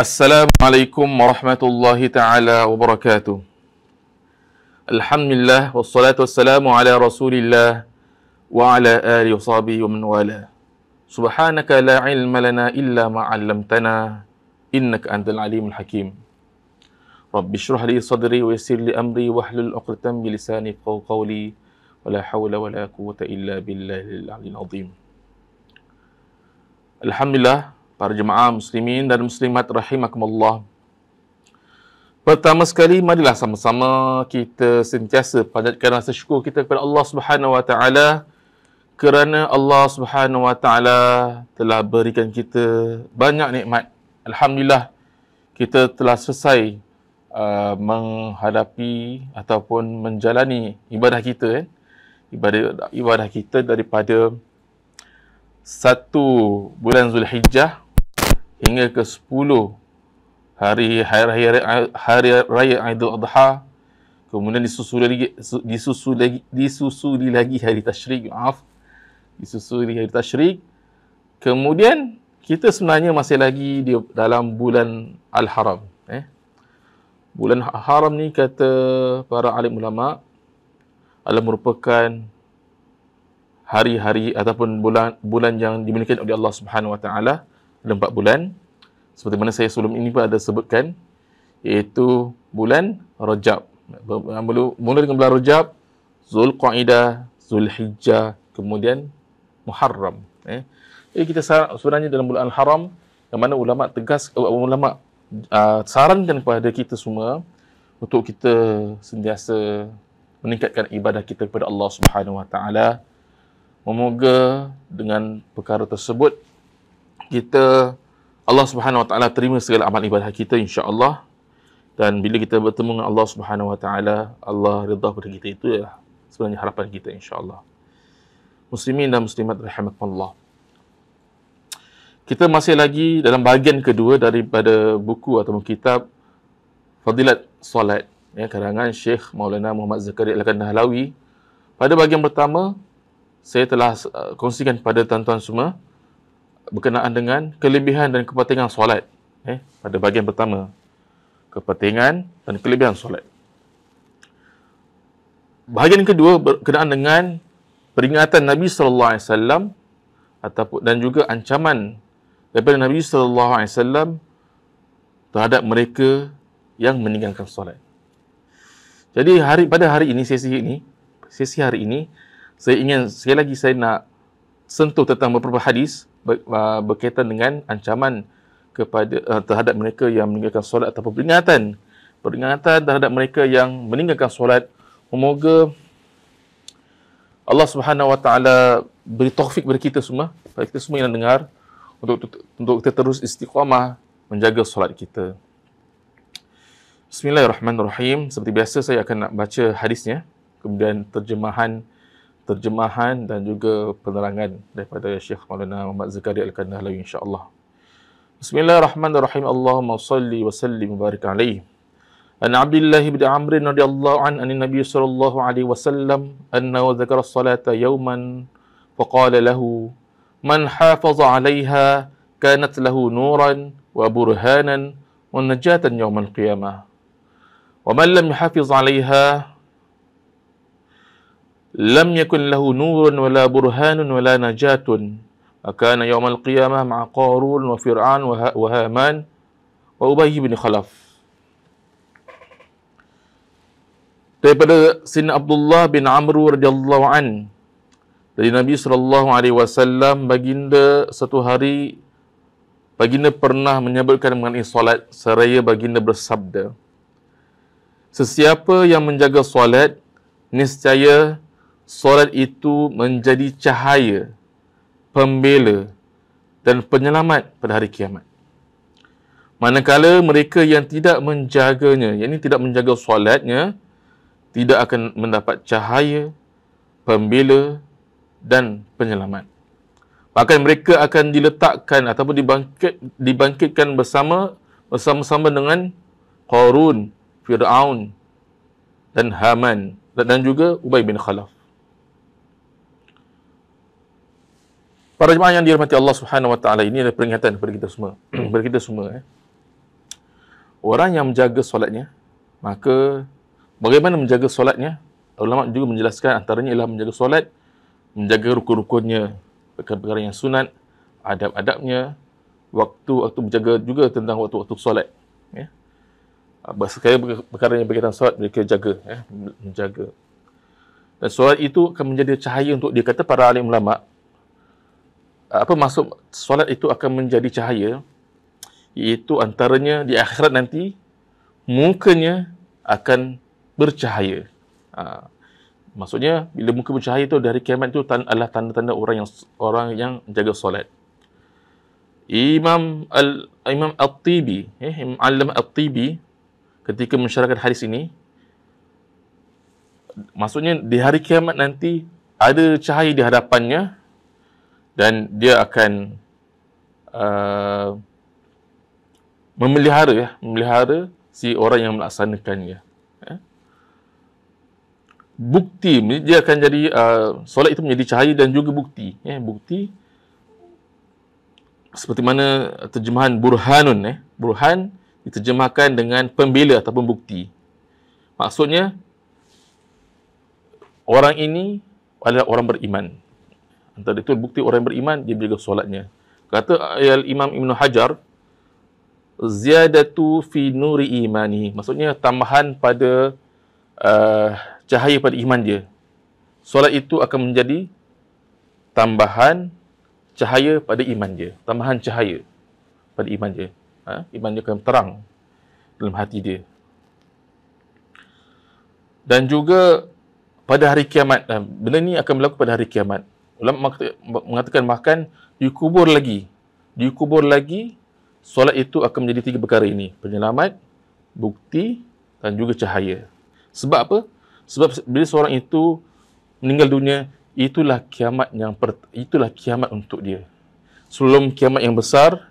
السلام عليكم ورحمة الله تعالى وبركاته الحمد لله والصلاة والسلام على رسول الله وعلى آله وصحبه ومن والاه سبحانك لا علم لنا إلا ما علمتنا إنك أنت العليم الحكيم رب اشرح لي صدري ويسر لي أمري واحلل عقدة من لساني يفقهوا قولي ولا حول ولا قوة إلا بالله العلي العظيم الحمد لله para jemaah muslimin dan muslimat rahimakumullah. Pertama sekali marilah sama-sama kita sentiasa panjatkan rasa syukur kita kepada Allah Subhanahu Wa Taala kerana Allah Subhanahu Wa Taala telah berikan kita banyak nikmat. Alhamdulillah kita telah selesai uh, menghadapi ataupun menjalani ibadah kita eh? ibadah ibadah kita daripada satu bulan Zulhijjah hingga ke 10 hari hari raya Aidil Adha kemudian disusuli lagi disusuli lagi disusuli lagi hari tasyrik maaf disusuli hari tasyrik kemudian kita sebenarnya masih lagi di dalam bulan al-haram eh bulan haram ni kata para alim ulama adalah merupakan hari-hari ataupun bulan bulan yang dimiliki oleh Allah Subhanahu Wa Taala dalam empat bulan seperti mana saya sebelum ini pun ada sebutkan iaitu bulan Rajab mula dengan bulan Rajab Zul Zulhijjah kemudian Muharram eh jadi kita sebenarnya dalam bulan Al-Haram yang mana ulama tegas uh, ulama uh, sarankan kepada kita semua untuk kita sentiasa meningkatkan ibadah kita kepada Allah Subhanahu Wa Taala. Semoga dengan perkara tersebut kita Allah Subhanahu Wa Taala terima segala amal ibadah kita insya-Allah. Dan bila kita bertemu dengan Allah Subhanahu Wa Taala, Allah redha pada kita itu ialah sebenarnya harapan kita insya-Allah. Muslimin dan muslimat rahimakumullah. Kita masih lagi dalam bahagian kedua daripada buku atau kitab Fadilat Salat ya, karangan Syekh Maulana Muhammad Zakaria Al-Kandahlawi. Pada bahagian pertama, saya telah uh, kongsikan kepada tuan-tuan semua berkenaan dengan kelebihan dan kepentingan solat eh, pada bahagian pertama kepentingan dan kelebihan solat bahagian kedua berkenaan dengan peringatan Nabi sallallahu alaihi wasallam ataupun dan juga ancaman daripada Nabi sallallahu alaihi wasallam terhadap mereka yang meninggalkan solat. Jadi hari pada hari ini sesi ini sesi hari ini saya ingin sekali lagi saya nak sentuh tentang beberapa hadis uh, berkaitan dengan ancaman kepada uh, terhadap mereka yang meninggalkan solat ataupun peringatan peringatan terhadap mereka yang meninggalkan solat semoga Allah Subhanahu Wa Taala beri taufik kepada kita semua kepada kita semua yang dengar untuk untuk kita terus istiqamah menjaga solat kita Bismillahirrahmanirrahim seperti biasa saya akan nak baca hadisnya kemudian terjemahan terjemahan dan juga penerangan daripada Syekh Maulana Muhammad Zakaria Al-Kanahlawi insya-Allah. Bismillahirrahmanirrahim. Allahumma salli wa sallim barik alaihi. An Abdullah bin Amr radhiyallahu an an Nabi sallallahu alaihi wasallam annahu dzakara salata yawman fa qala lahu man hafaza 'alayha kanat lahu nuran wa burhanan wa najatan yawmal qiyamah. Wa man lam yuhafiz 'alayha lam yakun lahu nurun wala burhanun wala najatun akana yawmal qiyamah ma'a qarun wa fir'an wa ha-, haman wa ubayy bin khalaf daripada sin Abdullah bin Amr radhiyallahu an dari Nabi sallallahu alaihi wasallam baginda satu hari baginda pernah menyebutkan mengenai solat seraya baginda bersabda sesiapa yang menjaga solat niscaya solat itu menjadi cahaya, pembela dan penyelamat pada hari kiamat. Manakala mereka yang tidak menjaganya, yang ini tidak menjaga solatnya, tidak akan mendapat cahaya, pembela dan penyelamat. Bahkan mereka akan diletakkan ataupun dibangkit, dibangkitkan bersama bersama-sama dengan Qarun, Fir'aun dan Haman dan juga Ubay bin Khalaf. Para jemaah yang dirahmati Allah Subhanahu Wa Taala, ini adalah peringatan kepada kita semua. Bagi kita semua eh. Orang yang menjaga solatnya, maka bagaimana menjaga solatnya? Ulama juga menjelaskan antaranya ialah menjaga solat, menjaga rukun-rukunnya, perkara-perkara yang sunat, adab-adabnya, waktu-waktu menjaga juga tentang waktu-waktu solat. Ya. Sekali perkara yang berkaitan solat, mereka jaga. Ya. Menjaga. Dan solat itu akan menjadi cahaya untuk dia. Kata para alim ulama' apa masuk solat itu akan menjadi cahaya iaitu antaranya di akhirat nanti mukanya akan bercahaya ha. maksudnya bila muka bercahaya itu dari kiamat itu adalah tanda-tanda orang yang orang yang jaga solat Imam Al Imam At-Tibi eh Imam alam At-Tibi ketika mensyarahkan hadis ini maksudnya di hari kiamat nanti ada cahaya di hadapannya dan dia akan uh, memelihara ya memelihara si orang yang melaksanakannya bukti dia akan jadi uh, solat itu menjadi cahaya dan juga bukti ya bukti seperti mana terjemahan burhanun eh burhan diterjemahkan dengan pembela ataupun bukti maksudnya orang ini adalah orang beriman Antara tu bukti orang beriman dia jaga solatnya. Kata ayat Imam Ibn Hajar ziyadatu fi nuri imani. Maksudnya tambahan pada uh, cahaya pada iman dia. Solat itu akan menjadi tambahan cahaya pada iman dia. Tambahan cahaya pada iman dia. Ha? Iman dia akan terang dalam hati dia. Dan juga pada hari kiamat. Benda ni akan berlaku pada hari kiamat. Ulama mengatakan bahkan dikubur lagi. Dikubur lagi, solat itu akan menjadi tiga perkara ini. Penyelamat, bukti dan juga cahaya. Sebab apa? Sebab bila seorang itu meninggal dunia, itulah kiamat yang itulah kiamat untuk dia. Sebelum kiamat yang besar,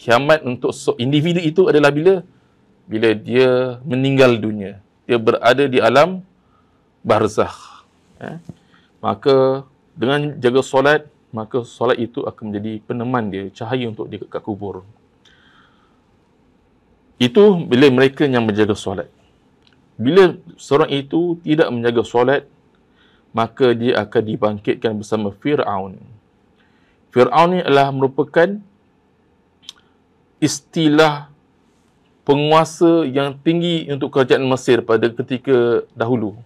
kiamat untuk individu itu adalah bila bila dia meninggal dunia. Dia berada di alam barzakh. Eh? Maka dengan jaga solat maka solat itu akan menjadi peneman dia cahaya untuk dia dekat kubur itu bila mereka yang menjaga solat bila seorang itu tidak menjaga solat maka dia akan dibangkitkan bersama Fir'aun Fir'aun ini adalah merupakan istilah penguasa yang tinggi untuk kerajaan Mesir pada ketika dahulu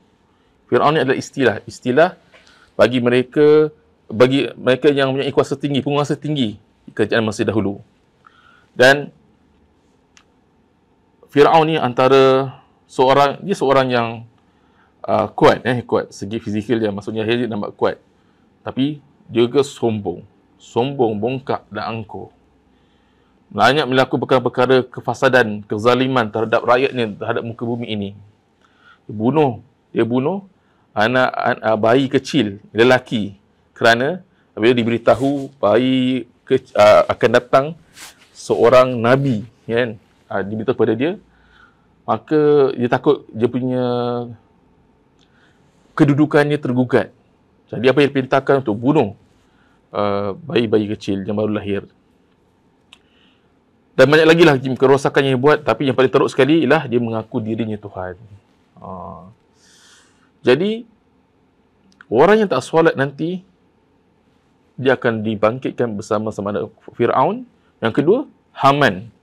Fir'aun ini adalah istilah istilah bagi mereka bagi mereka yang mempunyai kuasa tinggi, penguasa tinggi kerajaan masa dahulu. Dan Firaun ni antara seorang dia seorang yang uh, kuat eh kuat segi fizikal dia maksudnya dia nampak kuat. Tapi dia juga sombong. Sombong, bongkak dan angkuh. Banyak melakukan perkara-perkara kefasadan, kezaliman terhadap rakyatnya, terhadap muka bumi ini. Dia bunuh, dia bunuh anak uh, bayi kecil lelaki kerana apabila diberitahu bayi ke, uh, akan datang seorang nabi kan uh, diberitahu kepada dia maka dia takut dia punya kedudukannya tergugat jadi apa yang diperintahkan untuk bunuh uh, bayi-bayi kecil yang baru lahir dan banyak lagi lah kerosakan yang dia buat tapi yang paling teruk sekali ialah dia mengaku dirinya Tuhan uh, jadi orang yang tak solat nanti dia akan dibangkitkan bersama-sama dengan Firaun. Yang kedua, Haman.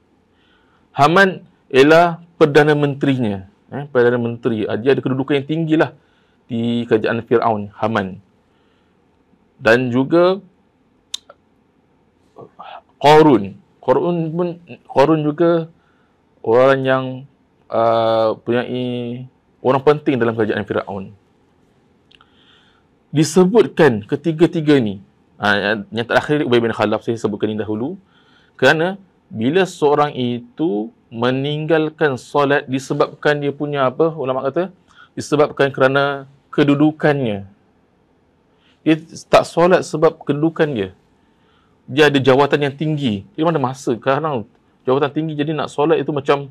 Haman ialah perdana menterinya. Eh, perdana menteri ah, dia ada kedudukan yang tinggilah di kerajaan Firaun, Haman. Dan juga Qarun. Qarun pun Qarun juga orang yang uh, ah, punya orang penting dalam kerajaan Firaun. Disebutkan ketiga-tiga ni ha, yang terakhir Ubay bin Khalaf saya sebutkan ini dahulu kerana bila seorang itu meninggalkan solat disebabkan dia punya apa ulama kata disebabkan kerana kedudukannya dia tak solat sebab kedudukan dia dia ada jawatan yang tinggi dia mana masa kerana jawatan tinggi jadi nak solat itu macam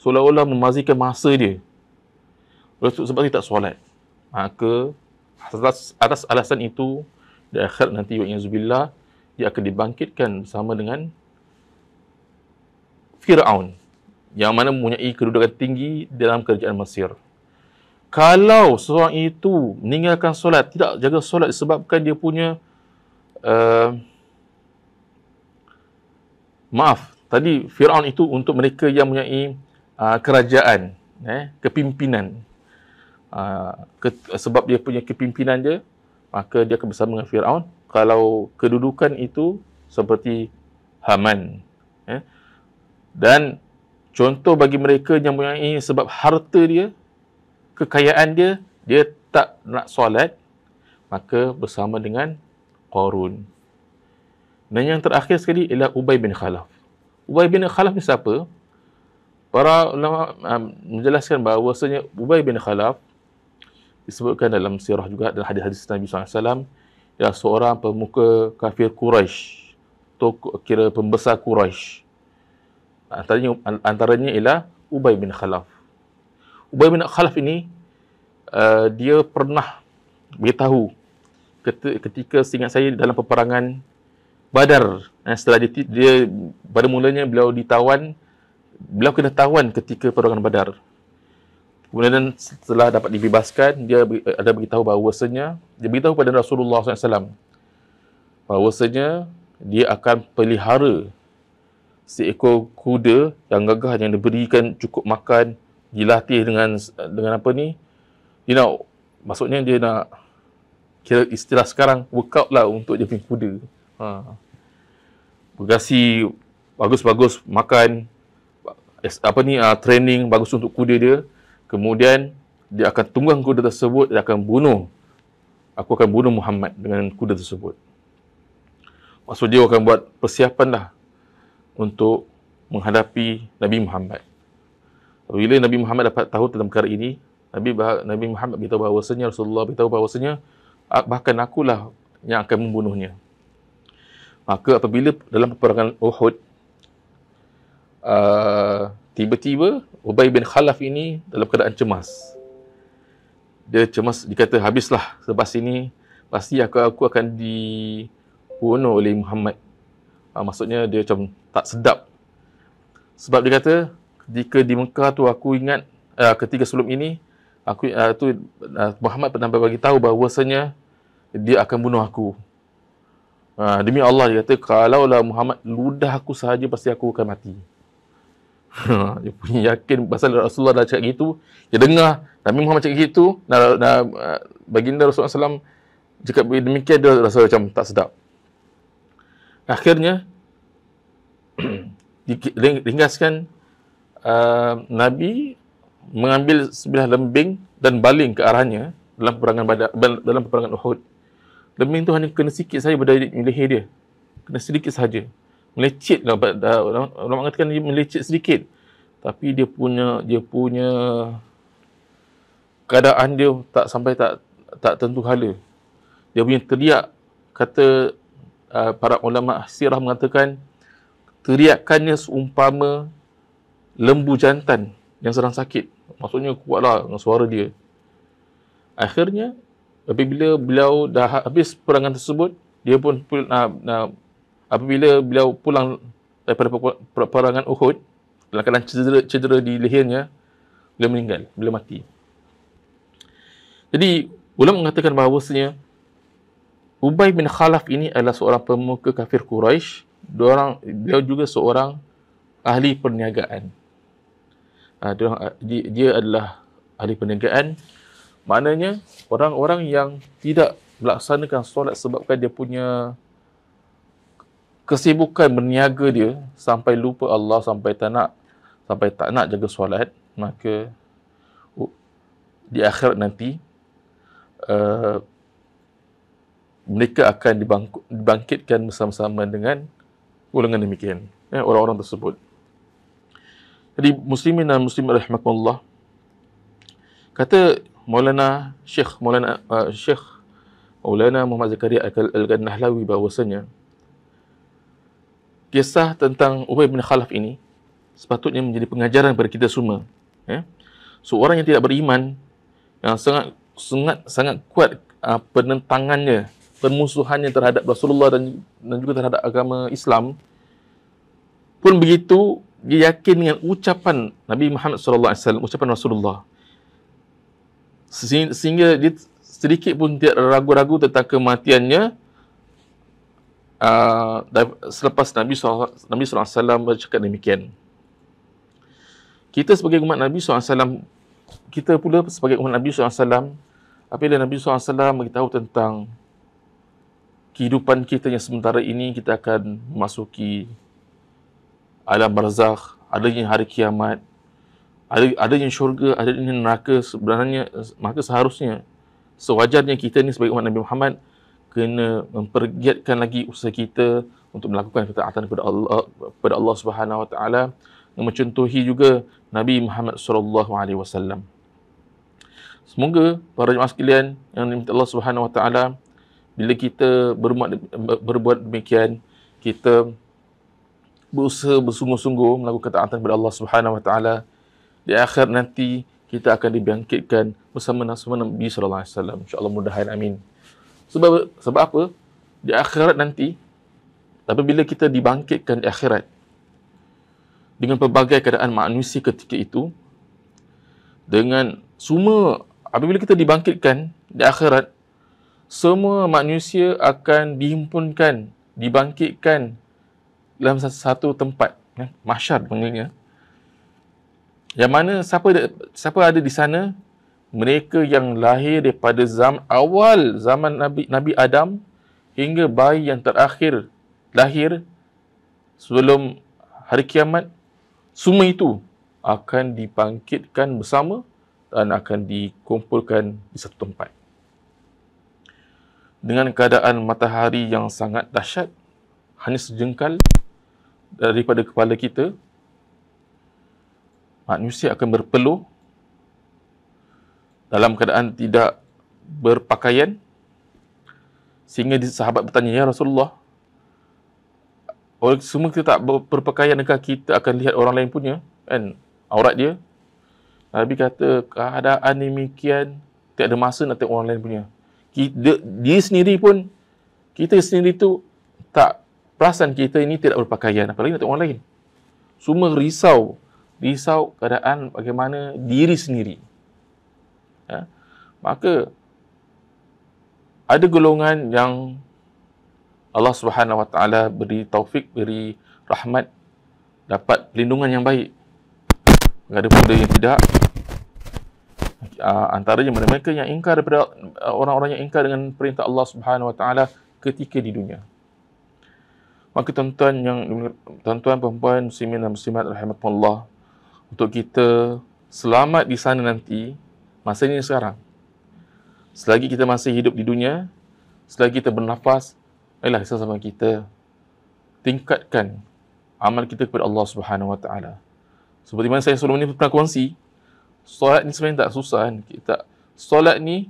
seolah-olah memazikan masa dia Rasul sebab dia tak solat. Maka atas, atas alasan itu di akhirat nanti wa yuzbillah dia akan dibangkitkan bersama dengan Firaun yang mana mempunyai kedudukan tinggi dalam kerajaan Mesir. Kalau seorang itu meninggalkan solat, tidak jaga solat disebabkan dia punya uh, maaf, tadi Firaun itu untuk mereka yang mempunyai uh, eh, kerajaan, eh, kepimpinan. Ah, ke, sebab dia punya kepimpinan dia maka dia akan bersama dengan Firaun kalau kedudukan itu seperti Haman eh? dan contoh bagi mereka yang ini sebab harta dia kekayaan dia dia tak nak solat maka bersama dengan Qarun dan yang terakhir sekali ialah Ubay bin Khalaf Ubay bin Khalaf ni siapa? Para ulama um, menjelaskan bahawasanya Ubay bin Khalaf disebutkan dalam sirah juga dan hadis-hadis Nabi SAW ialah seorang pemuka kafir Quraisy atau kira pembesar Quraisy. Antaranya antaranya ialah Ubay bin Khalaf. Ubay bin Khalaf ini uh, dia pernah beritahu ketika, ketika seingat saya dalam peperangan Badar eh, setelah dia, dia pada mulanya beliau ditawan beliau kena tawan ketika peperangan Badar Kemudian setelah dapat dibebaskan, dia eh, ada beritahu bahawasanya, dia beritahu kepada Rasulullah SAW, bahawasanya dia akan pelihara seekor kuda yang gagah yang diberikan cukup makan, dilatih dengan dengan apa ni, dia nak maksudnya dia nak kira istilah sekarang, workout lah untuk dia punya kuda. Ha. Berkasi bagus-bagus makan, apa ni, ah, training bagus untuk kuda dia, kemudian dia akan tunggang kuda tersebut dia akan bunuh aku akan bunuh Muhammad dengan kuda tersebut maksud dia akan buat persiapanlah untuk menghadapi Nabi Muhammad apabila Nabi Muhammad dapat tahu tentang perkara ini Nabi Nabi Muhammad beritahu bahawasanya Rasulullah beritahu bahawasanya bahkan akulah yang akan membunuhnya maka apabila dalam peperangan Uhud uh, tiba-tiba Ubay bin Khalaf ini dalam keadaan cemas. Dia cemas, dia kata habislah selepas ini pasti aku aku akan dibunuh oleh Muhammad. Uh, maksudnya dia macam tak sedap. Sebab dia kata ketika di Mekah tu aku ingat uh, ketika sebelum ini aku uh, tu uh, Muhammad pernah bagi tahu bahawasanya dia akan bunuh aku. Uh, demi Allah dia kata kalaulah Muhammad ludah aku sahaja pasti aku akan mati. Ha, punya yakin pasal Rasulullah dah cakap gitu. Dia dengar Nabi Muhammad cakap gitu. nak nah, eh, baginda Rasulullah SAW cakap demikian dia rasa macam tak sedap. Akhirnya ringkaskan uh, Nabi mengambil sebilah lembing dan baling ke arahnya dalam peperangan dalam peperangan Uhud. Lembing tu hanya kena sikit saja pada leher dia. Kena sedikit saja melecit lah uh, orang mengatakan dia melecit sedikit tapi dia punya dia punya keadaan dia tak sampai tak tak tentu hala dia punya teriak kata uh, para ulama sirah mengatakan teriakannya seumpama lembu jantan yang sedang sakit maksudnya kuatlah suara dia akhirnya tapi bila beliau dah ha-, habis perangan tersebut dia pun uh, uh, apabila beliau pulang daripada perperangan Uhud dalam keadaan cedera, cedera di lehernya beliau meninggal beliau mati jadi ulama mengatakan bahawasanya Ubay bin Khalaf ini adalah seorang pemuka kafir Quraisy orang beliau juga seorang ahli perniagaan ah, ah, dia, dia adalah ahli perniagaan maknanya orang-orang yang tidak melaksanakan solat sebabkan dia punya kesibukan berniaga dia sampai lupa Allah sampai tak nak sampai tak nak jaga solat maka uh, di akhirat nanti uh, mereka akan dibangkitkan bersama-sama dengan golongan demikian eh, orang-orang tersebut jadi muslimin dan muslimat rahmatullah kata Maulana Syekh Maulana uh, Syekh Maulana Muhammad Zakaria Al-Ghannahlawi bahawasanya kisah tentang Ubay bin Khalaf ini sepatutnya menjadi pengajaran kepada kita semua. Ya. Seorang yang tidak beriman yang sangat sangat sangat kuat uh, penentangannya, permusuhannya terhadap Rasulullah dan dan juga terhadap agama Islam pun begitu dia yakin dengan ucapan Nabi Muhammad sallallahu alaihi wasallam, ucapan Rasulullah. Sehingga, sehingga dia sedikit pun tidak ragu-ragu tentang kematiannya, uh, selepas Nabi SAW, Nabi SAW bercakap demikian. Kita sebagai umat Nabi SAW, kita pula sebagai umat Nabi SAW, apabila Nabi SAW beritahu tentang kehidupan kita yang sementara ini, kita akan memasuki alam barzakh, adanya hari kiamat, ada ada yang syurga, ada yang neraka sebenarnya maka seharusnya sewajarnya kita ni sebagai umat Nabi Muhammad kena mempergiatkan lagi usaha kita untuk melakukan ketaatan kepada Allah kepada Allah Subhanahu wa taala dan mencontohi juga Nabi Muhammad sallallahu alaihi wasallam. Semoga para jemaah sekalian yang diminta Allah Subhanahu wa taala bila kita berbuat, berbuat demikian kita berusaha bersungguh-sungguh melakukan ketaatan kepada Allah Subhanahu wa taala di akhir nanti kita akan dibangkitkan bersama Nabi sallallahu alaihi wasallam. Insya-Allah mudah-mudahan amin. Sebab sebab apa? Di akhirat nanti tapi bila kita dibangkitkan di akhirat dengan pelbagai keadaan manusia ketika itu dengan semua apabila kita dibangkitkan di akhirat semua manusia akan dihimpunkan dibangkitkan dalam satu tempat ya, panggilnya yang mana siapa siapa ada di sana mereka yang lahir daripada zaman awal zaman Nabi Nabi Adam hingga bayi yang terakhir lahir sebelum hari kiamat semua itu akan dipangkitkan bersama dan akan dikumpulkan di satu tempat dengan keadaan matahari yang sangat dahsyat hanya sejengkal daripada kepala kita manusia akan berpeluh dalam keadaan tidak berpakaian sehingga sahabat bertanya ya Rasulullah oleh semua kita tak berpakaian adakah kita akan lihat orang lain punya kan aurat dia Nabi kata keadaan demikian tak ada masa nak tengok orang lain punya kita, dia sendiri pun kita sendiri tu tak perasan kita ini tidak berpakaian apalagi nak tengok orang lain semua risau risau keadaan bagaimana diri sendiri maka ada golongan yang Allah Subhanahu Wa Taala beri taufik, beri rahmat, dapat pelindungan yang baik. Ada benda yang tidak ah, antaranya mereka yang ingkar daripada ah, orang-orang yang ingkar dengan perintah Allah Subhanahu Wa Taala ketika di dunia. Maka tuan-tuan yang tuan-tuan perempuan muslimin dan muslimat rahimakumullah untuk kita selamat di sana nanti masa ini sekarang Selagi kita masih hidup di dunia, selagi kita bernafas, ialah sesama kita tingkatkan amal kita kepada Allah Subhanahu Wa Taala. Seperti mana saya sebelum ini pernah kongsi, solat ni sebenarnya tak susah kan. Kita solat ni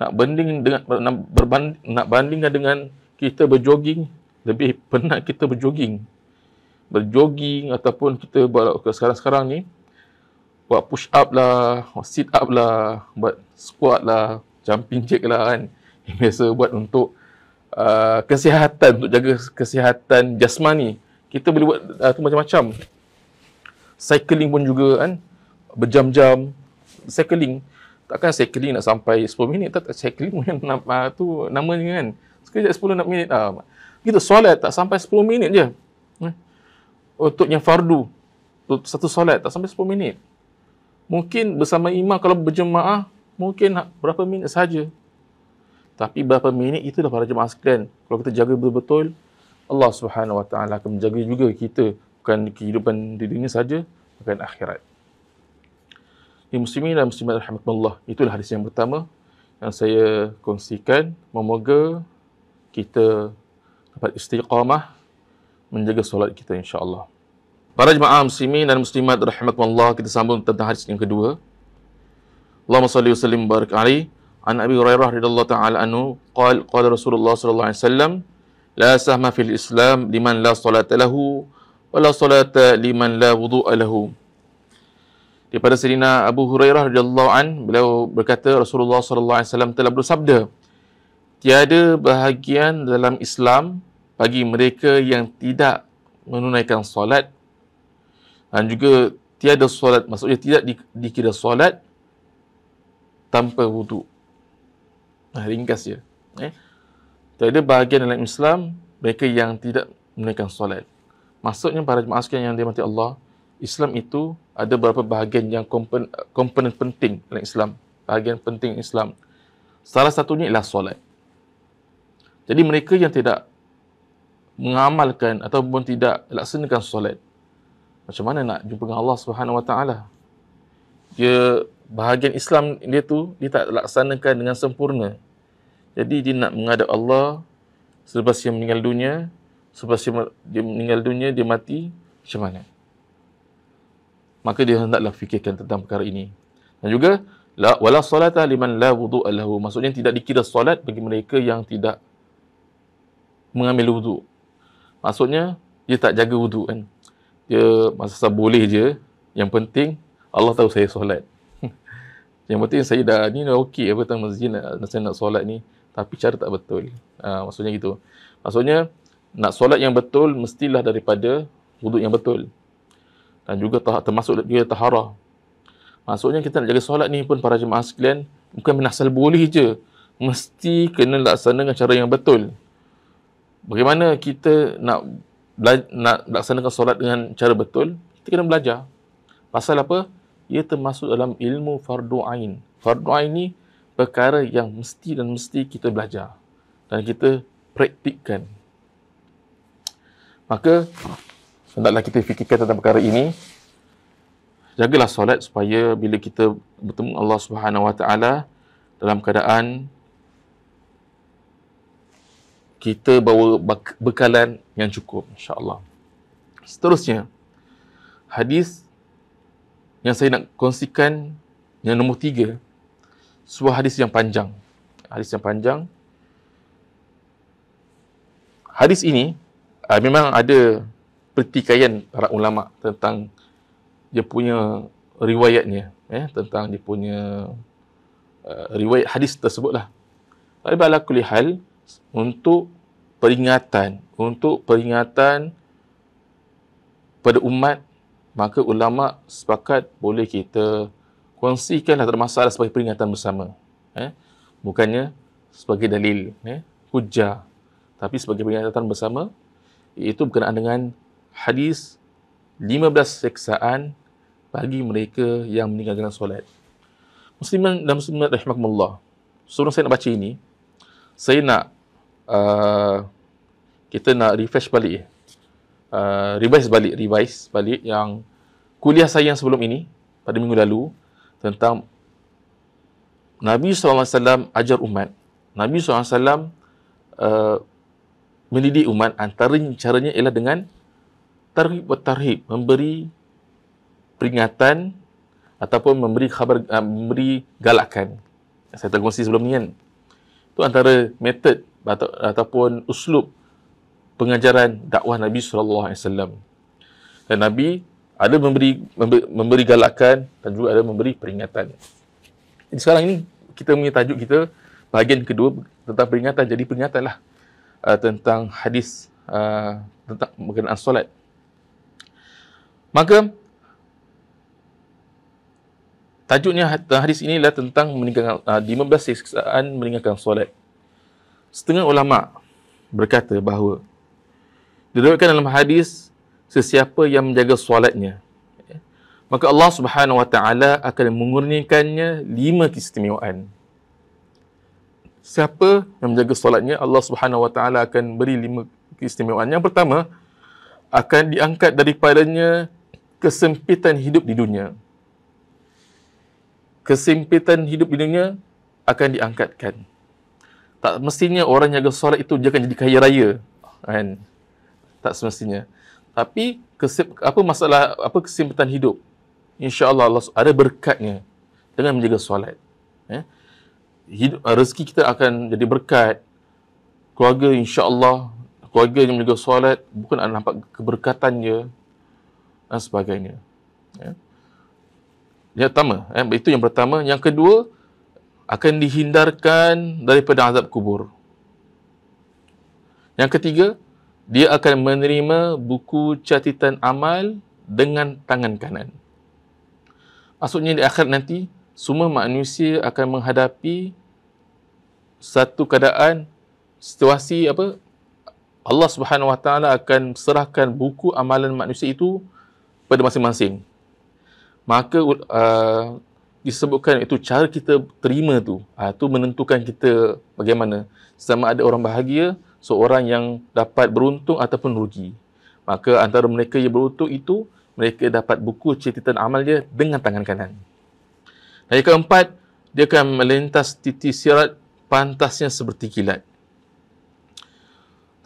nak banding dengan nak, berbanding, nak bandingkan dengan kita berjoging lebih penat kita berjoging berjoging ataupun kita buat ke sekarang-sekarang ni buat push up lah, sit up lah, buat squat lah, jumping jack lah kan yang biasa buat untuk uh, kesihatan untuk jaga kesihatan jasmani kita boleh buat uh, tu macam-macam cycling pun juga kan berjam-jam cycling takkan cycling nak sampai 10 minit tak cycling pun yang nama, uh, tu namanya kan sekejap 10 6 minit uh, gitu solat tak sampai 10 minit je eh. untuk yang fardu satu solat tak sampai 10 minit mungkin bersama imam kalau berjemaah mungkin ha, berapa minit saja. Tapi berapa minit itu dah para jemaah sekalian. Kalau kita jaga betul-betul, Allah Subhanahu Wa Taala akan menjaga juga kita bukan kehidupan di dunia saja, bukan akhirat. Di muslimin dan muslimat rahmatullah. Itulah hadis yang pertama yang saya kongsikan. Semoga kita dapat istiqamah menjaga solat kita insya-Allah. Para jemaah muslimin dan muslimat rahmatullah, kita sambung tentang hadis yang kedua. Allahumma salli wa sallim barik ali an abi hurairah radhiyallahu ta'ala anhu qal qala rasulullah sallallahu alaihi wasallam la sahma fil islam liman la salata lahu wa la salata liman la wudu'a lahu daripada sirina abu hurairah radhiyallahu an beliau berkata rasulullah sallallahu alaihi wasallam telah bersabda tiada bahagian dalam islam bagi mereka yang tidak menunaikan solat dan juga tiada solat maksudnya tidak dikira solat tanpa wudu. Nah, ringkas dia. Eh? Tak ada bahagian dalam Islam mereka yang tidak menaikkan solat. Maksudnya para jemaah sekalian yang dimati Allah, Islam itu ada beberapa bahagian yang komponen, komponen penting dalam Islam. Bahagian penting Islam. Salah satunya ialah solat. Jadi mereka yang tidak mengamalkan ataupun tidak melaksanakan solat, macam mana nak jumpa dengan Allah Subhanahu Wa Taala? Dia bahagian Islam dia tu dia tak laksanakan dengan sempurna. Jadi dia nak menghadap Allah selepas dia meninggal dunia, selepas dia meninggal dunia dia mati macam mana? Maka dia hendaklah fikirkan tentang perkara ini. Dan juga la wala salata liman la wudu lahu. Maksudnya tidak dikira solat bagi mereka yang tidak mengambil wudu. Maksudnya dia tak jaga wudu kan. Dia masa boleh je. Yang penting Allah tahu saya solat. Yang penting saya dah ni dah okey apa tentang masjid nak, saya nak solat ni tapi cara tak betul. Ha, maksudnya gitu. Maksudnya nak solat yang betul mestilah daripada wuduk yang betul. Dan juga termasuk dia taharah. Maksudnya kita nak jaga solat ni pun para jemaah sekalian bukan menasal boleh je. Mesti kena laksanakan cara yang betul. Bagaimana kita nak nak laksanakan solat dengan cara betul? Kita kena belajar. Pasal apa? ia termasuk dalam ilmu fardu ain. Fardu ain ni perkara yang mesti dan mesti kita belajar dan kita praktikkan. Maka hendaklah kita fikirkan tentang perkara ini. Jagalah solat supaya bila kita bertemu Allah Subhanahu Wa Taala dalam keadaan kita bawa bekalan yang cukup insya-Allah. Seterusnya hadis yang saya nak kongsikan yang nombor tiga sebuah hadis yang panjang hadis yang panjang hadis ini uh, memang ada pertikaian para ulama tentang dia punya riwayatnya eh, tentang dia punya uh, riwayat hadis tersebut lah tapi bala kulihal untuk peringatan untuk peringatan pada umat maka ulama sepakat boleh kita kongsikanlah termasalah sebagai peringatan bersama eh bukannya sebagai dalil eh hujah tapi sebagai peringatan bersama iaitu berkenaan dengan hadis 15 seksaan bagi mereka yang meninggalkan solat Muslimin dan Muslimat rahimakumullah sebelum saya nak baca ini saya nak uh, kita nak refresh balik Uh, revise balik revise balik yang kuliah saya yang sebelum ini pada minggu lalu tentang Nabi SAW ajar umat Nabi SAW uh, mendidik umat antara caranya ialah dengan tarhib wa tarhib memberi peringatan ataupun memberi khabar uh, memberi galakan saya telah kongsi sebelum ni kan itu antara method atau, ataupun uslub pengajaran dakwah Nabi sallallahu alaihi wasallam. Dan Nabi ada memberi memberi galakan dan juga ada memberi peringatan. Jadi sekarang ini kita punya tajuk kita bahagian kedua tentang peringatan. Jadi peringatanlah uh, tentang hadis uh, tentang berkenaan solat. Maka tajuknya uh, hadis ini adalah tentang meninggalkan uh, 15 siksaan meninggalkan solat. Setengah ulama berkata bahawa Diriwayatkan dalam hadis sesiapa yang menjaga solatnya maka Allah Subhanahu wa taala akan mengurniakannya lima keistimewaan. Siapa yang menjaga solatnya Allah Subhanahu wa taala akan beri lima keistimewaan. Yang pertama akan diangkat daripadanya kesempitan hidup di dunia. Kesempitan hidup di dunia akan diangkatkan. Tak mestinya orang yang jaga solat itu dia akan jadi kaya raya. Kan? tak semestinya tapi kesip, apa masalah apa kesempatan hidup insya Allah ada berkatnya dengan menjaga solat eh? hidup ah, rezeki kita akan jadi berkat keluarga insya Allah keluarga yang menjaga solat bukan ada nampak keberkatannya dan sebagainya eh? yang pertama eh? itu yang pertama yang kedua akan dihindarkan daripada azab kubur yang ketiga dia akan menerima buku catatan amal dengan tangan kanan. Maksudnya di akhir nanti semua manusia akan menghadapi satu keadaan situasi apa Allah Subhanahu Wa Taala akan serahkan buku amalan manusia itu pada masing-masing. Maka uh, disebutkan itu cara kita terima tu. Ah uh, menentukan kita bagaimana sama ada orang bahagia seorang yang dapat beruntung ataupun rugi. Maka antara mereka yang beruntung itu, mereka dapat buku catatan amal dia dengan tangan kanan. Dan yang keempat, dia akan melintas titik sirat pantasnya seperti kilat.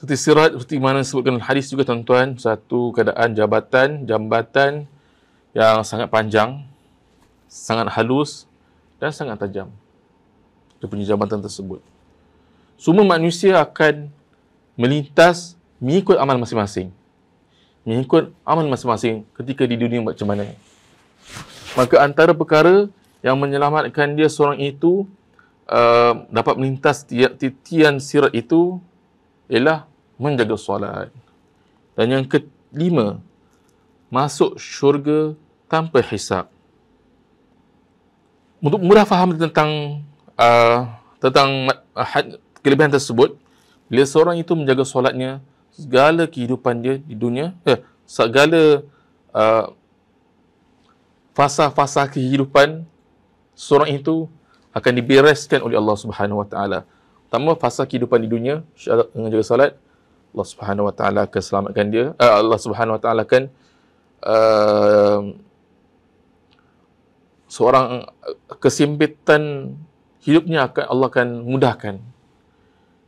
Titik sirat seperti mana sebutkan hadis juga tuan-tuan, satu keadaan jabatan, jambatan yang sangat panjang, sangat halus dan sangat tajam. Dia punya jabatan tersebut. Semua manusia akan melintas mengikut amal masing-masing. Mengikut amal masing-masing ketika di dunia macam mana. Maka antara perkara yang menyelamatkan dia seorang itu uh, dapat melintas tiap titian sirat itu ialah menjaga solat. Dan yang kelima, masuk syurga tanpa hisap. Untuk mudah faham tentang uh, tentang uh, kelebihan tersebut, bila seorang itu menjaga solatnya, segala kehidupan dia di dunia, eh, segala uh, fasa-fasa kehidupan seorang itu akan dibereskan oleh Allah Subhanahu Wa Taala. Pertama, fasa kehidupan di dunia, dengan jaga solat, Allah Subhanahu Wa Taala akan selamatkan dia. Uh, Allah Subhanahu Wa Taala akan uh, seorang uh, kesimpitan hidupnya akan Allah akan mudahkan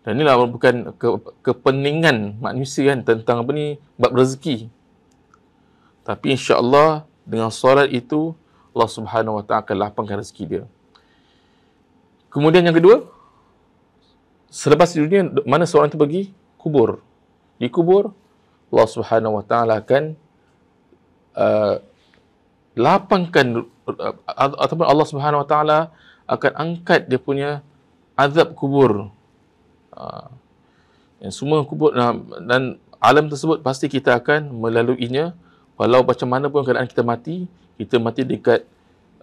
dan inilah merupakan ke, kepeningan manusia kan tentang apa ni bab rezeki. Tapi insya-Allah dengan solat itu Allah Subhanahu Wa Taala akan lapangkan rezeki dia. Kemudian yang kedua, selepas di dunia mana seorang itu pergi? Kubur. Di kubur Allah Subhanahu Wa Taala akan uh, lapangkan uh, ataupun Allah Subhanahu Wa Taala akan angkat dia punya azab kubur Ha. Yang semua kubur dan alam tersebut pasti kita akan melaluinya walau macam mana pun keadaan kita mati, kita mati dekat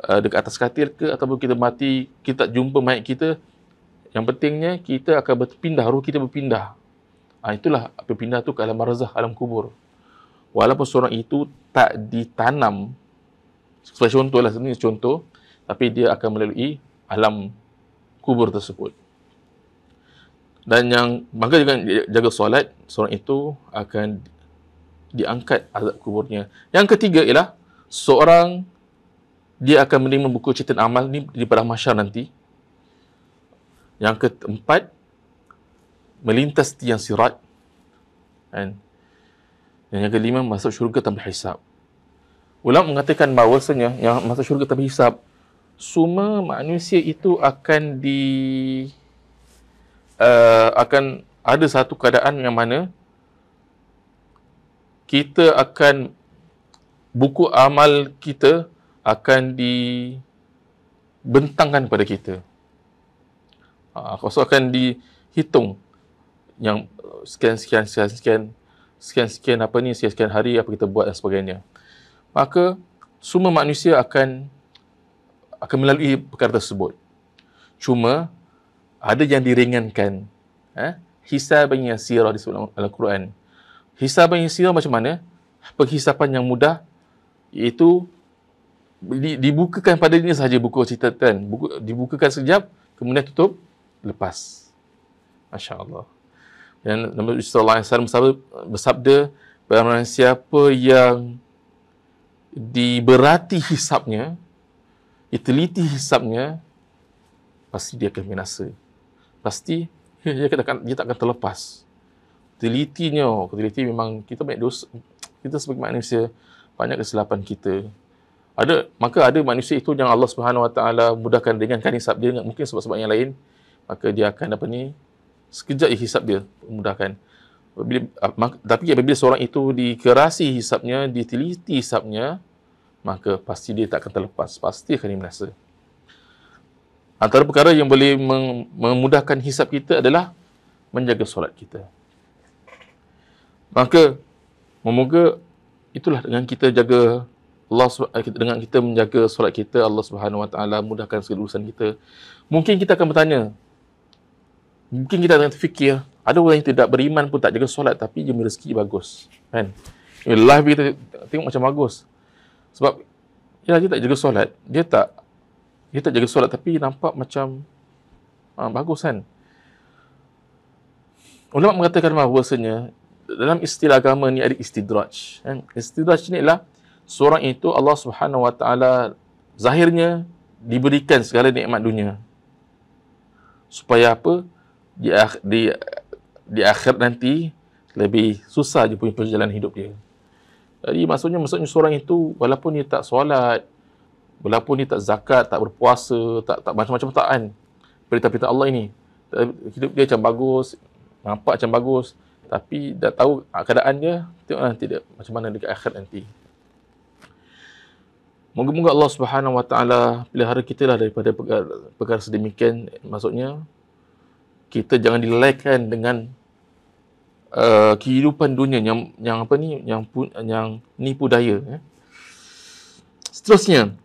uh, dekat atas katil ke ataupun kita mati kita tak jumpa mayat kita yang pentingnya kita akan berpindah roh kita berpindah ha, itulah berpindah tu ke alam barzah alam kubur walaupun seorang itu tak ditanam sebagai contoh lah ini contoh tapi dia akan melalui alam kubur tersebut dan yang bangga dengan jaga solat seorang itu akan diangkat azab kuburnya yang ketiga ialah seorang dia akan menerima buku catatan amal ni di padang mahsyar nanti yang keempat melintas tiang sirat kan? dan yang kelima masuk syurga tanpa hisap. ulama mengatakan bahawasanya yang masuk syurga tanpa hisap, semua manusia itu akan di uh, akan ada satu keadaan yang mana kita akan buku amal kita akan dibentangkan pada kita. Ah, uh, akan dihitung yang uh, sekian sekian sekian sekian sekian sekian apa ni sekian sekian hari apa kita buat dan sebagainya. Maka semua manusia akan akan melalui perkara tersebut. Cuma ada yang diringankan eh ha? hisab yang yasira disebut dalam al-Quran hisab yang yasira macam mana penghisapan yang mudah iaitu dibukakan pada dia saja buku cerita kan buku dibukakan sekejap kemudian tutup lepas masya-Allah dan Nabi sallallahu alaihi wasallam bersabda barang siapa yang diberati hisapnya diteliti hisapnya pasti dia akan binasa pasti dia takkan dia takkan terlepas. Telitinya, teliti memang kita banyak dosa. Kita sebagai manusia banyak kesilapan kita. Ada maka ada manusia itu yang Allah Subhanahu Wa Taala mudahkan dengan kan hisab dia dengan mungkin sebab-sebab yang lain maka dia akan apa ni sekejap hisab dia mudahkan. Bila, tapi apabila seorang itu dikerasi hisapnya, diteliti hisapnya, maka pasti dia tak akan terlepas. Pasti akan dia merasa antara perkara yang boleh memudahkan hisap kita adalah menjaga solat kita. Maka memoga itulah dengan kita jaga Allah eh, dengan kita menjaga solat kita Allah Subhanahu Wa Taala mudahkan segala urusan kita. Mungkin kita akan bertanya. Mungkin kita akan fikir ada orang yang tidak beriman pun tak jaga solat tapi dia punya rezeki bagus. Kan? Life kita tengok macam bagus. Sebab dia tak jaga solat, dia tak dia tak jaga solat tapi nampak macam uh, bagus kan? Ulama mengatakan bahawasanya dalam istilah agama ni ada istidraj. Kan? Istidraj ni ialah seorang itu Allah Subhanahu Wa Taala zahirnya diberikan segala nikmat dunia. Supaya apa? Di, di, di akhir nanti lebih susah dia punya perjalanan hidup dia. Jadi maksudnya maksudnya seorang itu walaupun dia tak solat, Walaupun dia tak zakat, tak berpuasa, tak, tak macam-macam tak kan. Perintah-perintah Allah ini. Hidup dia macam bagus, nampak macam bagus. Tapi dah tahu ah, keadaan dia, tengok nanti dia macam mana dekat akhir nanti. Moga-moga Allah Subhanahu Wa Taala pelihara kita lah daripada perkara, perkara sedemikian. Maksudnya, kita jangan dilalaikan dengan uh, kehidupan dunia yang yang apa ni yang yang, yang nipu daya eh. seterusnya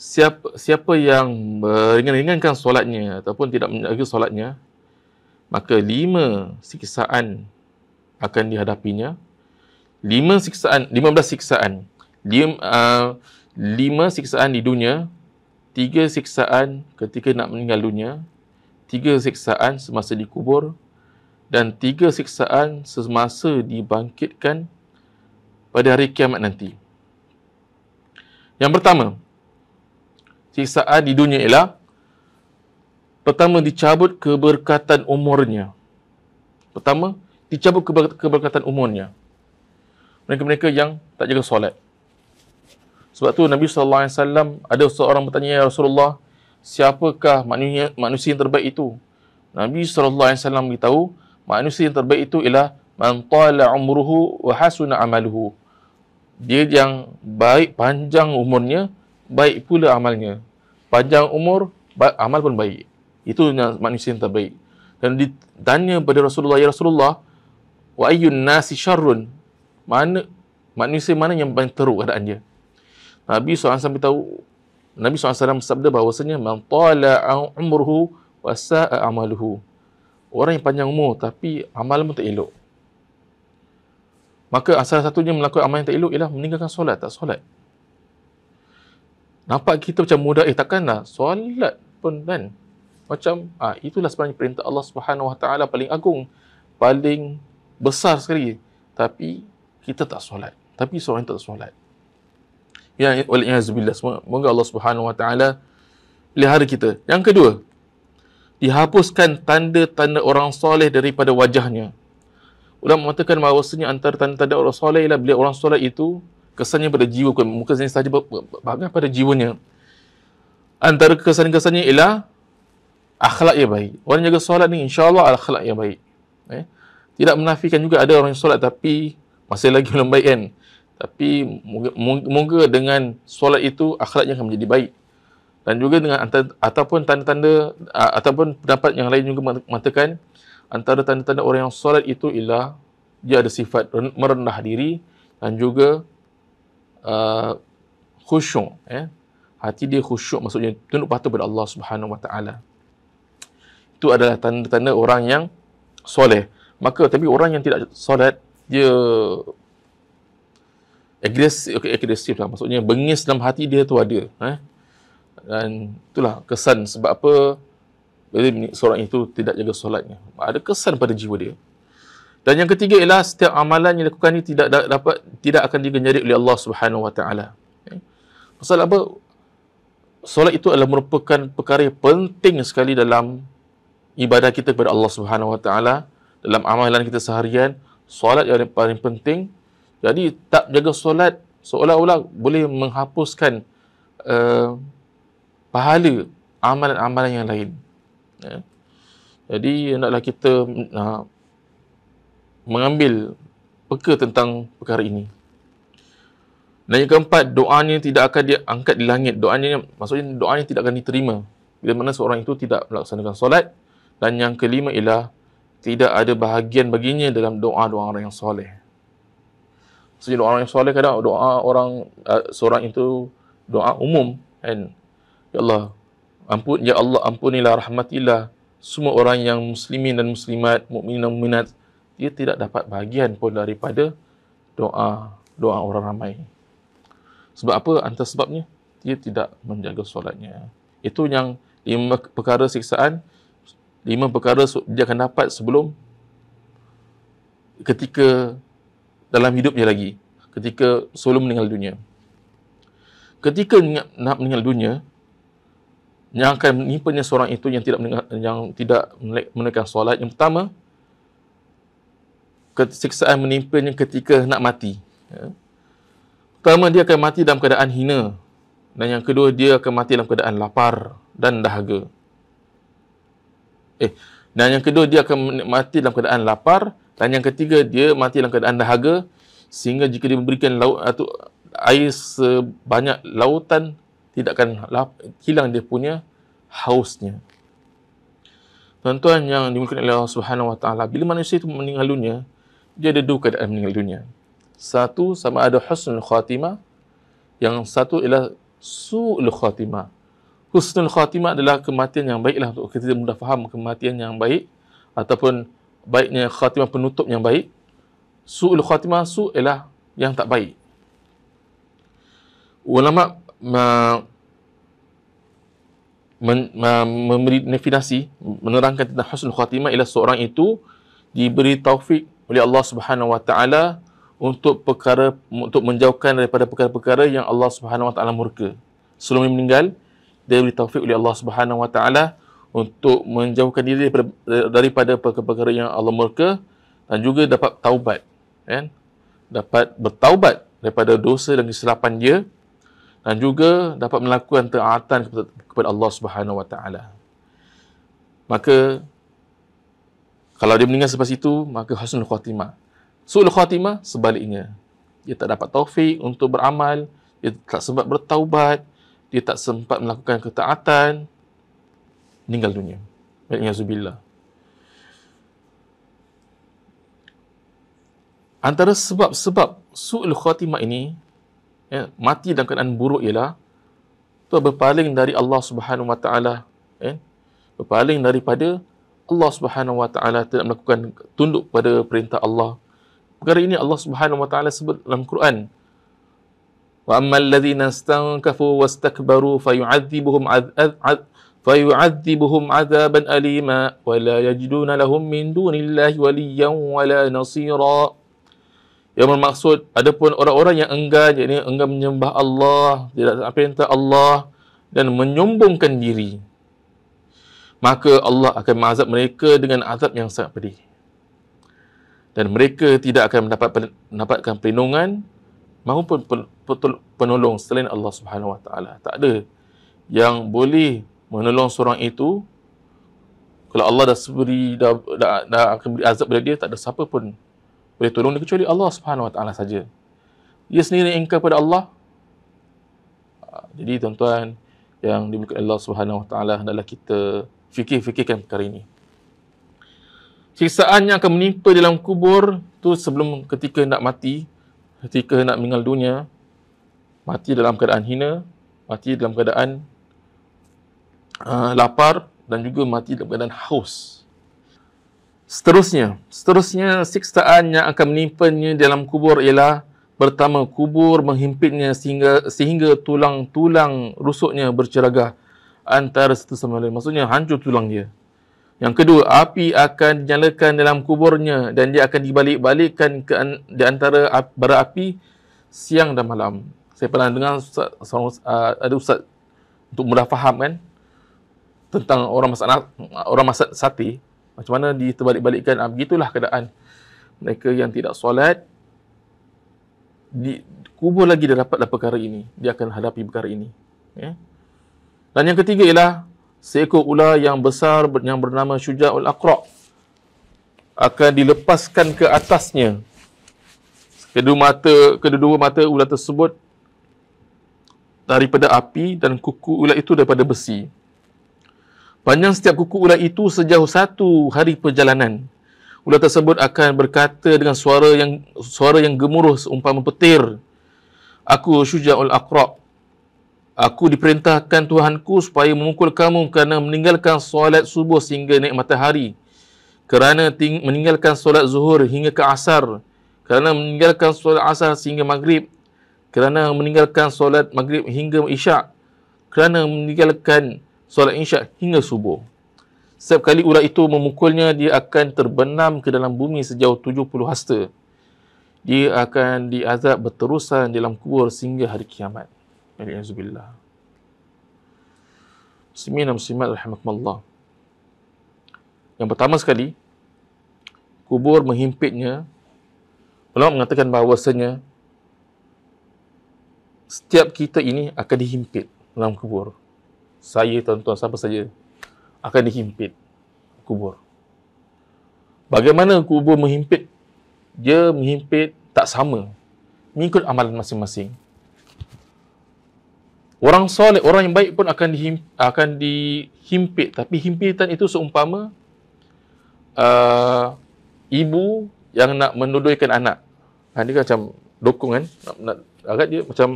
siapa siapa yang meringankan solatnya ataupun tidak menjaga solatnya maka lima siksaan akan dihadapinya lima siksaan lima belas siksaan lima, uh, lima siksaan di dunia tiga siksaan ketika nak meninggal dunia tiga siksaan semasa dikubur dan tiga siksaan semasa dibangkitkan pada hari kiamat nanti yang pertama siksaan di dunia ialah pertama dicabut keberkatan umurnya. Pertama, dicabut keberkatan umurnya. Mereka-mereka yang tak jaga solat. Sebab tu Nabi sallallahu alaihi wasallam ada seorang bertanya ya Rasulullah, siapakah manusia manusia yang terbaik itu? Nabi sallallahu alaihi wasallam beritahu, manusia yang terbaik itu ialah man tala umruhu wa hasuna amaluhu. Dia yang baik panjang umurnya baik pula amalnya. Panjang umur, amal pun baik. Itu yang manusia yang terbaik. Dan ditanya pada Rasulullah, Ya Rasulullah, Wa ayyun nasi syarrun. Mana, manusia mana yang paling teruk keadaan dia? Nabi SAW beritahu, Nabi SAW bersabda bahawasanya, Man tala umruhu wa sa'a amaluhu. Orang yang panjang umur, tapi amal pun tak elok. Maka asal satunya melakukan amal yang tak elok ialah meninggalkan solat, tak solat nampak kita macam mudah eh takkan lah. solat pun kan macam ah itulah sebenarnya perintah Allah Subhanahu paling agung paling besar sekali tapi kita tak solat tapi seorang tak solat ya oleh ya, azbillah semoga Allah Subhanahu pelihara kita yang kedua dihapuskan tanda-tanda orang soleh daripada wajahnya ulama mengatakan bahawasanya antara tanda-tanda orang soleh ialah bila orang soleh itu kesannya pada jiwa bukan muka saya saja bahagian pada jiwanya antara kesan-kesannya ialah akhlak yang baik orang jaga solat ni insyaallah akhlak yang baik eh? tidak menafikan juga ada orang yang solat tapi masih lagi belum baik kan tapi moga, moga dengan solat itu akhlaknya akan menjadi baik dan juga dengan antara, ataupun tanda-tanda ataupun pendapat yang lain juga mengatakan antara tanda-tanda orang yang solat itu ialah dia ada sifat merendah diri dan juga uh, khusyuk eh? hati dia khusyuk maksudnya tunduk patuh pada Allah Subhanahu Wa Taala itu adalah tanda-tanda orang yang soleh maka tapi orang yang tidak solat dia agresif okay, agresif lah maksudnya bengis dalam hati dia tu ada eh? dan itulah kesan sebab apa jadi seorang itu tidak jaga solatnya ada kesan pada jiwa dia dan yang ketiga ialah setiap amalan yang dilakukan ini tidak dapat tidak akan digenjari oleh Allah Subhanahu Wa Taala. Eh? Pasal apa? Solat itu adalah merupakan perkara yang penting sekali dalam ibadah kita kepada Allah Subhanahu Wa Taala dalam amalan kita seharian. Solat yang paling penting. Jadi tak jaga solat seolah-olah boleh menghapuskan uh, pahala amalan-amalan yang lain. Ya. Jadi hendaklah kita uh, mengambil peka tentang perkara ini. Dan yang keempat, doanya tidak akan diangkat di langit. Doanya maksudnya doanya tidak akan diterima. Bila mana seorang itu tidak melaksanakan solat. Dan yang kelima ialah tidak ada bahagian baginya dalam doa-doa orang yang soleh. Sejak doa orang yang soleh kadang doa orang uh, seorang itu doa umum and Ya Allah, ampun ya Allah ampunilah rahmatilah semua orang yang muslimin dan muslimat, mukminin dan mukminat ia tidak dapat bahagian pun daripada doa doa orang ramai. Sebab apa? Antara sebabnya, ia tidak menjaga solatnya. Itu yang lima perkara siksaan, lima perkara dia akan dapat sebelum ketika dalam hidupnya lagi, ketika sebelum meninggal dunia. Ketika nak meninggal dunia, yang akan menimpanya seorang itu yang tidak meninggal, yang tidak menekan solat yang pertama siksaan menimpanya ketika nak mati. Ya. Pertama, dia akan mati dalam keadaan hina. Dan yang kedua, dia akan mati dalam keadaan lapar dan dahaga. Eh, dan yang kedua, dia akan mati dalam keadaan lapar. Dan yang ketiga, dia mati dalam keadaan dahaga. Sehingga jika dia memberikan laut, atau air sebanyak lautan, tidak akan lap, hilang dia punya hausnya. Tuan-tuan yang dimulakan oleh Allah Subhanahu Wa Taala, bila manusia itu meninggal dunia, dia ada dua keadaan meninggal dunia. Satu sama ada husnul khatimah, yang satu ialah su'ul khatimah. Husnul khatimah adalah kematian yang baiklah untuk kita mudah faham kematian yang baik ataupun baiknya khatimah penutup yang baik. Su'ul khatimah su ialah yang tak baik. Ulama ma, memberi definasi menerangkan tentang husnul khatimah ialah seorang itu diberi taufik oleh Allah Subhanahu Wa Taala untuk perkara untuk menjauhkan daripada perkara-perkara yang Allah Subhanahu Wa Taala murka. Sebelum meninggal, dia diberi taufik oleh Allah Subhanahu Wa Taala untuk menjauhkan diri daripada, perkara-perkara yang Allah murka dan juga dapat taubat, kan? Dapat bertaubat daripada dosa dan kesilapan dia dan juga dapat melakukan taatan kepada, kepada Allah Subhanahu Wa Taala. Maka kalau dia meninggal selepas itu, maka husnul khatimah. Su'ul khatimah sebaliknya. Dia tak dapat taufik untuk beramal, dia tak sempat bertaubat, dia tak sempat melakukan ketaatan, meninggal dunia. Ya'zubillah. Antara sebab-sebab su'ul khatimah ini, ya, mati dalam keadaan buruk ialah, tu berpaling dari Allah Subhanahu Wa Taala, ya, berpaling daripada Allah Subhanahu Wa Taala tidak melakukan tunduk pada perintah Allah. Perkara ini Allah Subhanahu Wa Taala sebut dalam Quran. Wa ammal ladzina istankafu wastakbaru fayu'adzibuhum fayu'adzibuhum 'adzaban alima wa la yajiduna lahum min dunillahi waliyyan wa la nasira. Yang bermaksud adapun orang-orang yang enggan yakni enggan menyembah Allah, tidak apa yang Allah dan menyombongkan diri maka Allah akan mengazab mereka dengan azab yang sangat pedih dan mereka tidak akan mendapat mendapatkan perlindungan maupun penolong selain Allah Subhanahu Wa Taala tak ada yang boleh menolong seorang itu kalau Allah dah beri dah, dah, dah akan beri azab pada dia tak ada siapa pun boleh tolong dia kecuali Allah Subhanahu Wa Taala saja dia sendiri ingkar kepada Allah ah, jadi tuan-tuan yang diberikan Allah Subhanahu Wa Taala adalah kita fikir-fikirkan perkara ini. Siksaan yang akan menimpa dalam kubur tu sebelum ketika nak mati, ketika nak meninggal dunia, mati dalam keadaan hina, mati dalam keadaan uh, lapar dan juga mati dalam keadaan haus. Seterusnya, seterusnya siksaan yang akan menimpanya dalam kubur ialah pertama kubur menghimpitnya sehingga sehingga tulang-tulang rusuknya berceragah antara satu sama lain. Maksudnya hancur tulang dia. Yang kedua, api akan dinyalakan dalam kuburnya dan dia akan dibalik-balikkan di antara bara api siang dan malam. Saya pernah dengar ustaz, uh, ada ustaz untuk mudah faham kan tentang orang masak orang masak sate macam mana diterbalik-balikkan uh, begitulah keadaan mereka yang tidak solat di kubur lagi dia dapat perkara ini dia akan hadapi perkara ini ya yeah? Dan yang ketiga ialah seekor ular yang besar yang bernama Syuja'ul Aqra' akan dilepaskan ke atasnya. Kedua mata kedua mata ular tersebut daripada api dan kuku ular itu daripada besi. Panjang setiap kuku ular itu sejauh satu hari perjalanan. Ular tersebut akan berkata dengan suara yang suara yang gemuruh seumpama petir. Aku Syuja'ul Aqra' Aku diperintahkan Tuhanku supaya memukul kamu kerana meninggalkan solat subuh sehingga naik matahari. Kerana meninggalkan solat zuhur hingga ke asar. Kerana meninggalkan solat asar sehingga maghrib. Kerana meninggalkan solat maghrib hingga isyak. Kerana meninggalkan solat isyak hingga subuh. Setiap kali ular itu memukulnya, dia akan terbenam ke dalam bumi sejauh 70 hasta. Dia akan diazab berterusan dalam kubur sehingga hari kiamat. Al-Azubillah Muslimin dan Muslimat Yang pertama sekali Kubur menghimpitnya Ulama mengatakan bahawasanya Setiap kita ini akan dihimpit dalam kubur Saya, tuan-tuan, siapa saja Akan dihimpit kubur Bagaimana kubur menghimpit Dia menghimpit tak sama Mengikut amalan masing-masing Orang soleh, orang yang baik pun akan dihim, akan dihimpit. Tapi himpitan itu seumpama uh, ibu yang nak menuduhkan anak. Ha, dia kan macam dokong kan. Nak, nak, agak dia macam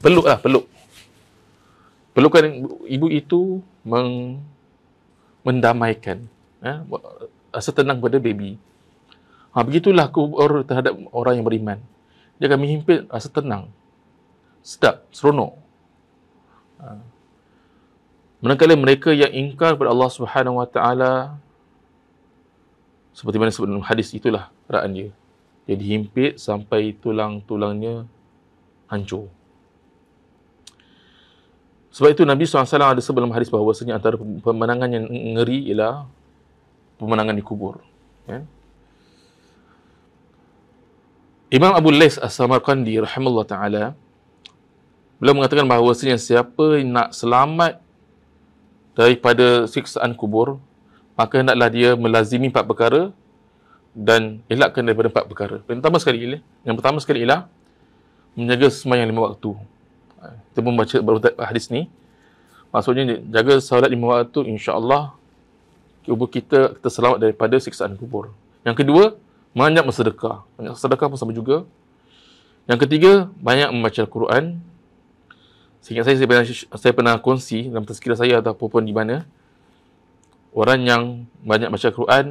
peluk lah, peluk. Pelukan ibu itu meng, mendamaikan. Ha, rasa pada baby. Ha, begitulah aku terhadap orang yang beriman. Dia akan menghimpit rasa Sedap, seronok. Ha. Manakala mereka yang ingkar kepada Allah Subhanahu Wa Taala seperti mana sebut dalam hadis itulah raan dia. Dia dihimpit sampai tulang-tulangnya hancur. Sebab itu Nabi SAW ada sebut dalam hadis bahawasanya antara pemenangan yang ngeri ialah pemenangan di kubur. Ya? Imam Abu Lais As-Samarkandi rahimahullah ta'ala Beliau mengatakan bahawa bahawasanya siapa nak selamat daripada siksaan kubur, maka hendaklah dia melazimi empat perkara dan elakkan daripada empat perkara. Yang pertama sekali ialah, yang pertama sekali ialah menjaga sembahyang lima waktu. Kita pun baca baru hadis ni. Maksudnya jaga solat lima waktu insya-Allah kubur kita kita selamat daripada siksaan kubur. Yang kedua, banyak bersedekah. Banyak sedekah pun sama juga. Yang ketiga, banyak membaca Al-Quran Sehingga saya, saya pernah, saya pernah kongsi dalam tazkirah saya atau ataupun di mana orang yang banyak baca Al-Quran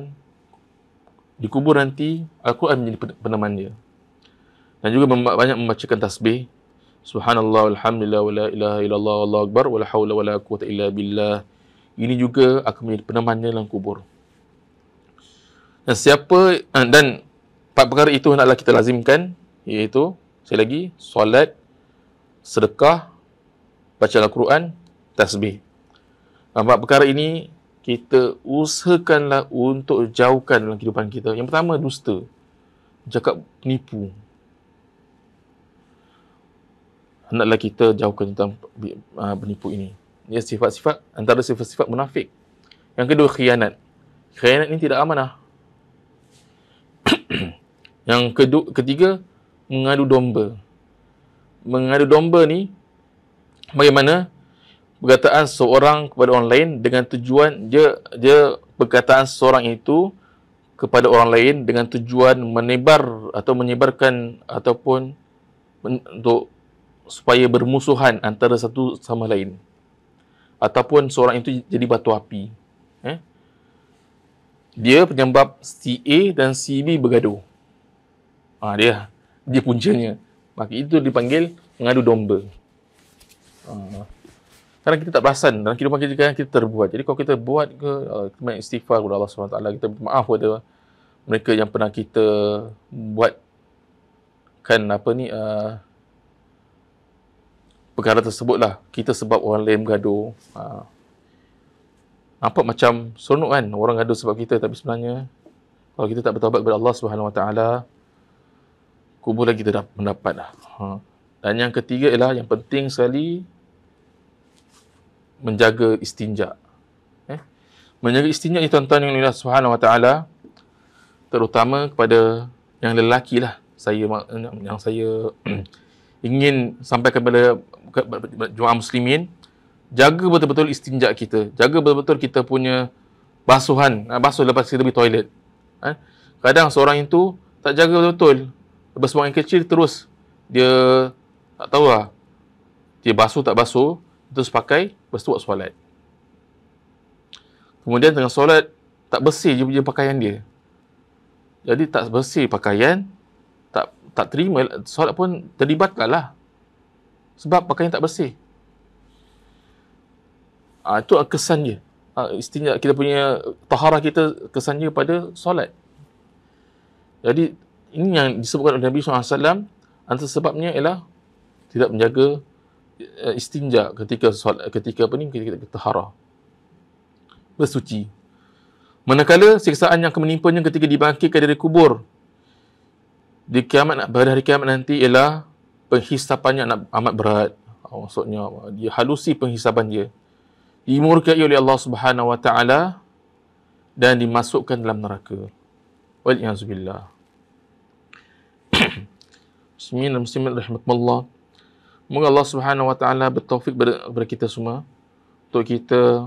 dikubur nanti Al-Quran menjadi peneman dia dan juga banyak membacakan tasbih Subhanallah, Alhamdulillah, wa la ilaha illallah, wa Allah Akbar, wa hawla wa quwata illa billah ini juga akan menjadi peneman dia dalam kubur dan siapa dan empat perkara itu hendaklah kita lazimkan iaitu saya lagi solat sedekah bacaan Al-Quran, tasbih. Empat ah, perkara ini, kita usahakanlah untuk jauhkan dalam kehidupan kita. Yang pertama, dusta. Cakap penipu. Hendaklah kita jauhkan tentang ah, penipu ini. Ya, sifat-sifat, antara sifat-sifat munafik. Yang kedua, khianat. Khianat ini tidak amanah. yang kedua, ketiga, mengadu domba. Mengadu domba ni, bagaimana perkataan seorang kepada orang lain dengan tujuan dia dia perkataan seorang itu kepada orang lain dengan tujuan menebar atau menyebarkan ataupun men, untuk supaya bermusuhan antara satu sama lain ataupun seorang itu jadi batu api eh? dia penyebab si A dan si B bergaduh ha, dia dia puncanya maka itu dipanggil mengadu domba Ah. Kadang kita tak perasan dalam kehidupan kita kadang kita terbuat. Jadi kalau kita buat ke uh, main istighfar kepada Allah Taala, kita minta maaf kepada mereka yang pernah kita buat kan apa ni uh, perkara tersebutlah Kita sebab orang lain bergaduh. Uh, nampak macam seronok kan orang gaduh sebab kita tapi sebenarnya kalau kita tak bertawabat kepada Allah Subhanahu Wa Taala kubur lagi kita dapat mendapat lah. Ha. dan yang ketiga ialah yang penting sekali menjaga istinja. Eh? Menjaga istinja itu tuan-tuan yang Allah Subhanahu Wa Taala terutama kepada yang lelaki lah saya yang saya ingin sampai kepada jemaah muslimin jaga betul-betul istinja kita jaga betul-betul kita punya basuhan ah, basuh lepas kita pergi toilet eh? kadang seorang itu tak jaga betul-betul lepas buang yang kecil terus dia tak tahu lah dia basuh tak basuh terus pakai, lepas tu buat solat. Kemudian tengah solat, tak bersih je punya pakaian dia. Jadi tak bersih pakaian, tak tak terima, solat pun terlibatkan lah. Sebab pakaian tak bersih. Ha, itu kesan dia. Ha, istinya kita punya taharah kita kesannya pada solat. Jadi ini yang disebutkan oleh Nabi SAW antara sebabnya ialah tidak menjaga Eh, istinja ketika solat ketika apa ni ketika kita tahara bersuci manakala siksaan yang menimpanya ketika dibangkitkan dari kubur di kiamat nak berada hari kiamat nanti ialah penghisapannya nak amat berat ah, maksudnya dia halusi penghisapan dia dimurkai oleh Allah Subhanahu wa taala dan dimasukkan dalam neraka wal iazbillah Bismillahirrahmanirrahim. Moga Allah Subhanahu Wa Taala bertaufik kepada kita semua untuk kita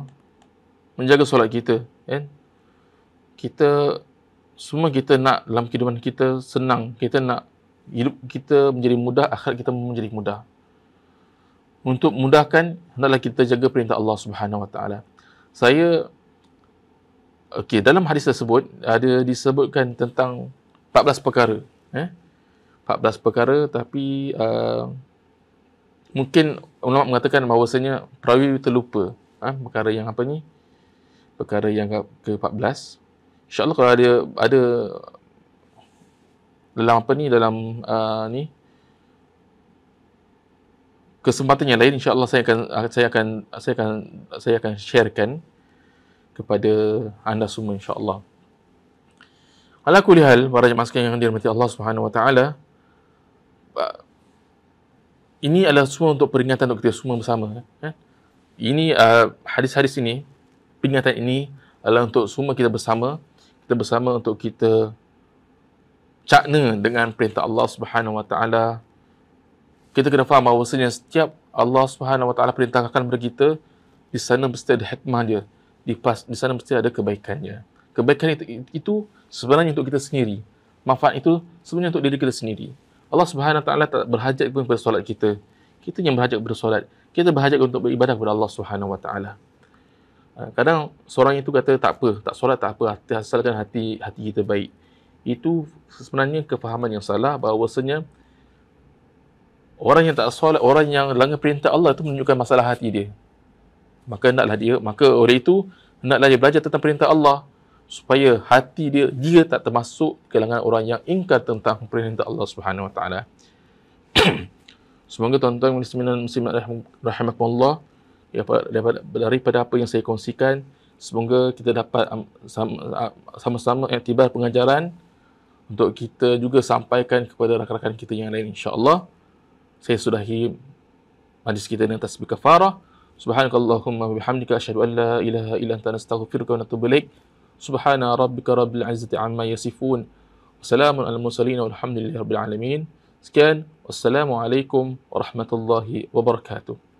menjaga solat kita. Eh? Kita semua kita nak dalam kehidupan kita senang. Kita nak hidup kita menjadi mudah, akhir kita menjadi mudah. Untuk mudahkan, hendaklah kita jaga perintah Allah Subhanahu Wa Taala. Saya Okey, dalam hadis tersebut ada disebutkan tentang 14 perkara, eh. 14 perkara tapi uh, mungkin ulama mengatakan bahawasanya perawi terlupa ha, perkara yang apa ni perkara yang ke-14 insyaallah kalau ada ada dalam apa ni dalam uh, ni kesempatan yang lain insyaallah saya akan saya akan saya akan saya akan sharekan kepada anda semua insyaallah ala kulli hal para jemaah sekalian yang dirahmati Allah Subhanahu wa taala ini adalah semua untuk peringatan untuk kita semua bersama. Eh. Eh? Ini uh, hadis-hadis ini, peringatan ini adalah untuk semua kita bersama. Kita bersama untuk kita cakna dengan perintah Allah Subhanahu Wa Taala. Kita kena faham bahawa sebenarnya setiap Allah Subhanahu Wa Taala perintahkan kepada kita, di sana mesti ada hikmah dia. Di, pas, di sana mesti ada kebaikannya. Kebaikan itu, itu sebenarnya untuk kita sendiri. Manfaat itu sebenarnya untuk diri kita sendiri. Allah Subhanahu taala tak berhajat pun kepada solat kita. Kita yang berhajat kepada solat. Kita berhajat untuk beribadah kepada Allah Subhanahu wa taala. Ah, kadang seorang itu kata tak apa, tak solat tak apa, asalkan hati hati kita baik. Itu sebenarnya kefahaman yang salah bahawasanya orang yang tak solat, orang yang langgar perintah Allah itu menunjukkan masalah hati dia. Maka hendaklah dia, maka oleh itu hendaklah dia belajar tentang perintah Allah supaya hati dia dia tak termasuk kalangan orang yang ingkar tentang perintah Allah Subhanahu Wa Taala. Semoga tuan-tuan muslimin dan muslimat rahimakumullah daripada apa yang saya kongsikan semoga kita dapat sama-sama iktibar pengajaran untuk kita juga sampaikan kepada rakan-rakan kita yang lain insya-Allah. Saya sudahi majlis kita dengan tasbih kafarah. Subhanakallahumma wa bihamdika asyhadu an la ilaha illa anta astaghfiruka wa atubu سبحان ربك رب العزة عما يصفون وسلام على المرسلين والحمد لله رب العالمين سكان والسلام عليكم ورحمة الله وبركاته